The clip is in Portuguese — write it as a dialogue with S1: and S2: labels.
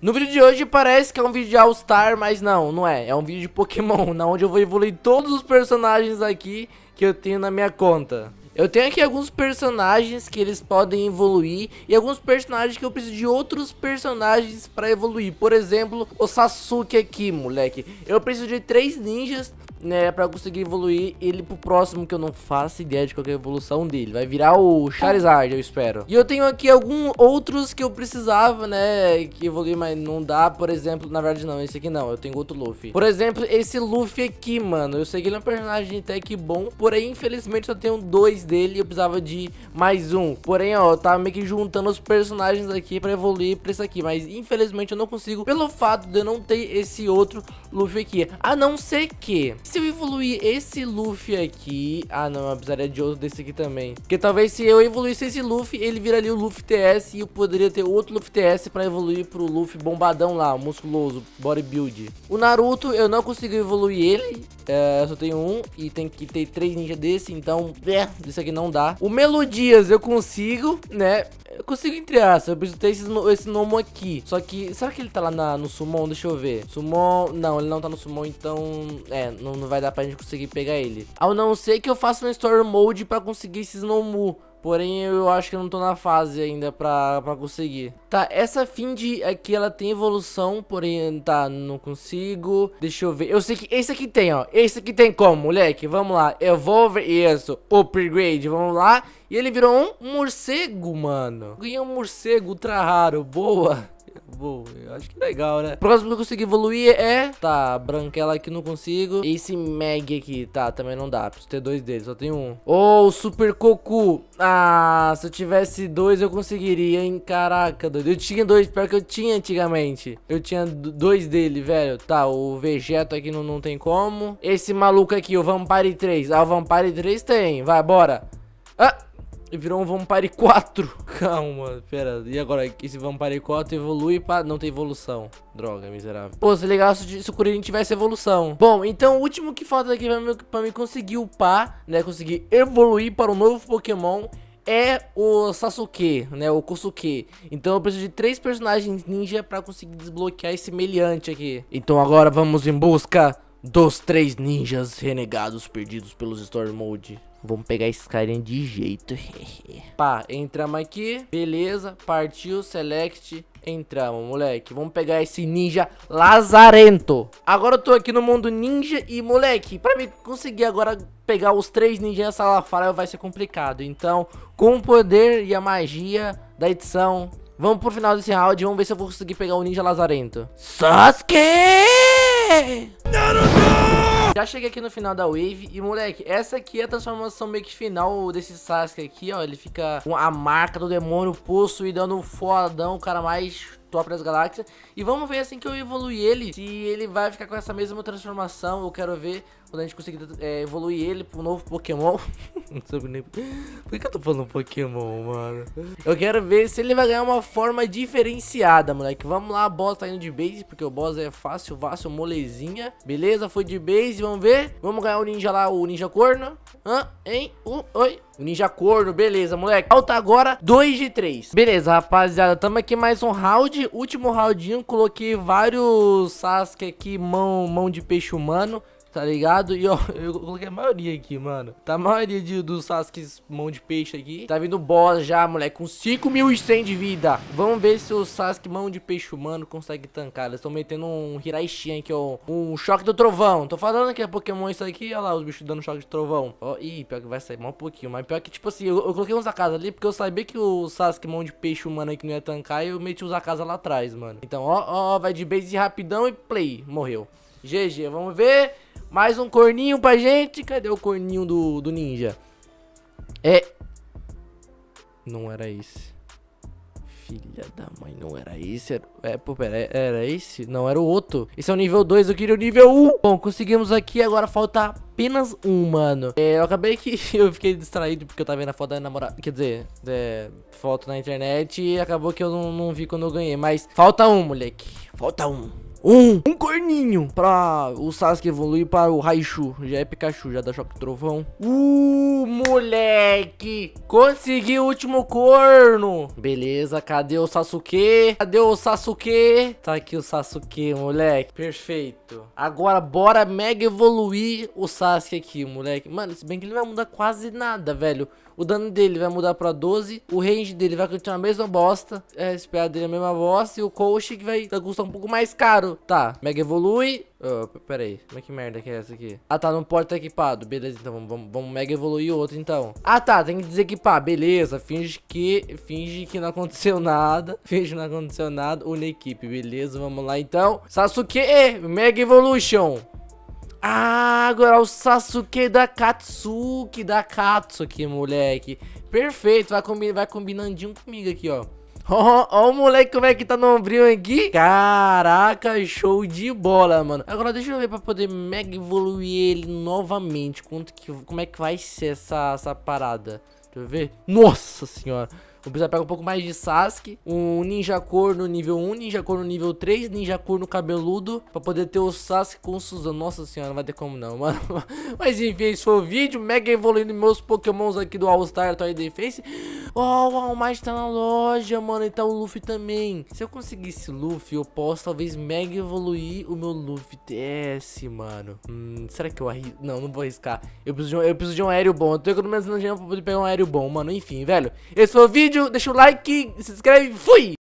S1: No vídeo de hoje parece que é um vídeo de All Star, mas não, não é. É um vídeo de Pokémon, na onde eu vou evoluir todos os personagens aqui que eu tenho na minha conta. Eu tenho aqui alguns personagens que eles podem evoluir e alguns personagens que eu preciso de outros personagens para evoluir. Por exemplo, o Sasuke aqui, moleque. Eu preciso de três ninjas né, é pra conseguir evoluir ele pro próximo, que eu não faço ideia de qual é a evolução dele. Vai virar o Charizard, eu espero. E eu tenho aqui alguns outros que eu precisava, né, que evoluir, mas não dá. Por exemplo, na verdade não, esse aqui não, eu tenho outro Luffy. Por exemplo, esse Luffy aqui, mano, eu sei que ele é um personagem até que bom, porém, infelizmente, só tenho dois dele e eu precisava de mais um. Porém, ó, eu tava meio que juntando os personagens aqui pra evoluir pra esse aqui, mas infelizmente eu não consigo, pelo fato de eu não ter esse outro Luffy aqui. A não ser que se eu evoluir esse Luffy aqui... Ah, não, eu precisaria de outro desse aqui também. Porque talvez se eu evoluísse esse Luffy, ele viraria o Luffy TS e eu poderia ter outro Luffy TS pra evoluir pro Luffy bombadão lá, musculoso, bodybuild. O Naruto, eu não consigo evoluir ele, é, eu só tenho um e tem que ter três ninjas desse, então, é, isso aqui não dá. O Melodias eu consigo, né, eu consigo entrar, eu preciso ter esse, esse Nomo aqui. Só que, será que ele tá lá na, no Summon? Deixa eu ver. Summon, não, ele não tá no Summon, então, é, não não vai dar pra gente conseguir pegar ele. Ao não ser que eu faça um Story Mode pra conseguir esse Snowmoo. Porém, eu acho que eu não tô na fase ainda pra, pra conseguir. Tá, essa Find aqui, ela tem evolução, porém, tá, não consigo. Deixa eu ver. Eu sei que esse aqui tem, ó. Esse aqui tem como, moleque? Vamos lá. Evolve, isso. Upgrade, vamos lá. E ele virou um morcego, mano. Ganhei um morcego ultra raro, boa. Vou, eu acho que é legal, né? Próximo que eu consigo evoluir é... Tá, branquela aqui não consigo. Esse Meg aqui, tá, também não dá. Preciso ter dois deles, só tem um. Oh, Super Cocu. Ah, se eu tivesse dois eu conseguiria, hein? Caraca, doido. Eu tinha dois, pior que eu tinha antigamente. Eu tinha dois dele, velho. Tá, o Vegeto aqui não, não tem como. Esse maluco aqui, o Vampire 3. Ah, o Vampire 3 tem. Vai, bora. Ah! e virou um Vampire 4. Calma, pera. E agora, esse Vampire 4 evolui para... Não tem evolução. Droga, miserável. Pô, seria legal se, o Kuririn tivesse evolução. Bom, então o último que falta aqui pra, me, conseguir upar, né? Conseguir evoluir para um novo Pokémon é o Sasuke, né, o Kusuke Então eu preciso de três personagens ninja pra conseguir desbloquear esse meliante aqui. Então agora vamos em busca dos três ninjas renegados perdidos pelos Storm Mode. Vamos pegar carinha de jeito. Pá, entramos aqui. Beleza, partiu, select. Entramos, moleque. Vamos pegar esse ninja lazarento. Agora eu tô aqui no mundo ninja e, moleque, pra mim conseguir agora pegar os três ninjas salafara vai ser complicado. Então, com o poder e a magia da edição, vamos pro final desse round. Vamos ver se eu vou conseguir pegar o ninja lazarento. Sasuke! Naruto! Já cheguei aqui no final da Wave e, moleque, essa aqui é a transformação meio que final desse Sasuke aqui, ó. Ele fica com a marca do demônio possuído, dando um fodão, o cara mais Top das Galáxias. E vamos ver assim que eu evoluir ele, se ele vai ficar com essa mesma transformação. Eu quero ver quando a gente conseguir é, evoluir ele pro novo Pokémon. não soube nem... Por que eu tô falando Pokémon, mano? Eu quero ver se ele vai ganhar uma forma diferenciada, moleque. Vamos lá, a boss tá indo de base, porque o boss é fácil, fácil, molezinha. Beleza, foi de base, vamos ver. Vamos ganhar o ninja lá, o ninja corno. Hã? Hein? Uh, oi? O ninja corno, beleza, moleque. Falta agora 2 de 3. Beleza, rapaziada, tamo aqui mais um round último roundinho, coloquei vários Sasuke aqui, mão, mão de peixe humano tá ligado? E ó, eu coloquei a maioria aqui, mano. Tá a maioria de, dos Sasuke's mão de peixe aqui. Tá vindo boss já, moleque, com 5.100 de vida. Vamos ver se o Sasuke mão de peixe humano consegue tancar. Eles estão metendo um Hiraishin aqui, ó. Um choque do trovão. Tô falando que é Pokémon isso aqui. Olha lá, os bichos dando choque de trovão. Ó, ih, pior que vai sair mal um pouquinho. Mas pior que, tipo assim, eu, eu coloquei uns casa ali porque eu sabia que o Sasuke mão de peixe humano aqui não ia tancar. E eu meti os casa lá atrás, mano. Então, ó, ó, vai de base rapidão e play. Morreu. GG, vamos ver. Mais um corninho pra gente. Cadê o corninho do, do ninja? É. Não era esse. Filha da mãe, não era esse. Era... É, é, pô, pera, é, era esse? Não, era o outro. Esse é o nível 2, eu queria o nível 1. Um. Bom, conseguimos aqui, agora falta apenas um, mano. É, eu acabei que eu fiquei distraído porque eu tava vendo a foto da namorada. Quer dizer, é, foto na internet e acabou que eu não, não vi quando eu ganhei. Mas falta um, moleque. Falta um um, um corninho pra o Sasuke evoluir para o Raichu. Já é Pikachu, já dá choque trovão. Uh, moleque! Consegui o último corno! Beleza, cadê o Sasuke? Cadê o Sasuke? Tá aqui o Sasuke, moleque. Perfeito. Agora bora mega evoluir o Sasuke aqui, moleque. Mano, se bem que ele não vai mudar quase nada, velho. O dano dele vai mudar pra 12. O range dele vai continuar a mesma bosta. É, a SPA dele é a mesma bosta. E o coach que vai custar um pouco mais caro. Tá, Mega Evolui. Oh, pera aí, como é que merda que é essa aqui? Ah tá, não pode estar equipado, beleza, então vamos, vamos, mega evoluir o outro então Ah tá, tem que desequipar, beleza, finge que, finge que não aconteceu nada Finge que não aconteceu nada, une equipe, beleza, vamos lá então Sasuke, mega evolution ah, agora o Sasuke da Katsuki, da Katsu aqui, moleque. Perfeito, vai, combi vai combinandinho comigo aqui, ó. Ó, oh, oh, o moleque como é que tá no ombrinho aqui. Caraca, show de bola, mano. Agora deixa eu ver pra poder mega evoluir ele novamente. Quanto que, como é que vai ser essa, essa parada? Deixa eu ver. Nossa senhora. O precisar pega um pouco mais de Sasuke, um Ninja Cor no nível 1, Ninja Cor no nível 3, Ninja Cor no cabeludo, pra poder ter o Sasuke com o Suzano. Nossa senhora, não vai ter como não, mano. Mas enfim, esse foi o vídeo, mega evoluindo meus pokémons aqui do All Star Toy Defense. Oh, o Almighty tá na loja, mano, e tá o Luffy também. Se eu conseguisse Luffy, eu posso talvez mega evoluir o meu Luffy TS, mano. Hum, será que eu arrisco? Não, não vou arriscar. Eu preciso de um, eu preciso de um aéreo bom. Eu tô economizando dinheiro pra poder pegar um aéreo bom, mano. Enfim, velho, esse foi o vídeo vídeo, deixa o like, se inscreve, fui!